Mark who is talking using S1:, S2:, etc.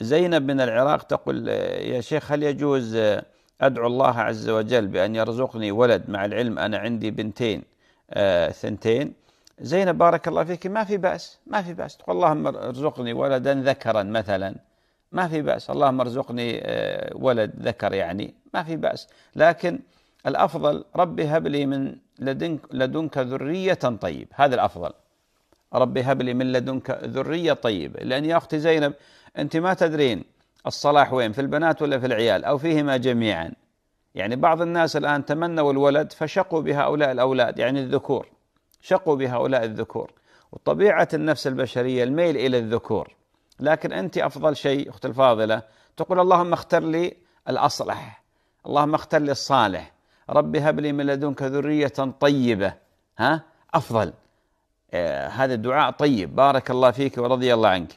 S1: زينب من العراق تقول آه، يا شيخ هل يجوز آه، أدعو الله عز وجل بأن يرزقني ولد مع العلم أنا عندي بنتين آه، ثنتين زينب بارك الله فيك ما في بأس ما في بأس تقول اللهم ارزقني ولدا ذكرا مثلا ما في بأس اللهم ارزقني ولد ذكر يعني ما في بأس لكن الأفضل ربي هب لي من لدنك, لدنك ذرية طيب هذا الأفضل رب هب لي من لدنك ذرية طيبة لأن يا أختي زينب أنت ما تدرين الصلاح وين في البنات ولا في العيال أو فيهما جميعا يعني بعض الناس الآن تمنوا الولد فشقوا بهؤلاء الأولاد يعني الذكور شقوا بهؤلاء الذكور وطبيعة النفس البشرية الميل إلى الذكور لكن أنت أفضل شيء أختي الفاضلة تقول اللهم اختر لي الأصلح اللهم اختر لي الصالح ربي هب لي من لدنك ذرية طيبة ها أفضل آه، هذا الدعاء طيب بارك الله فيك ورضي الله عنك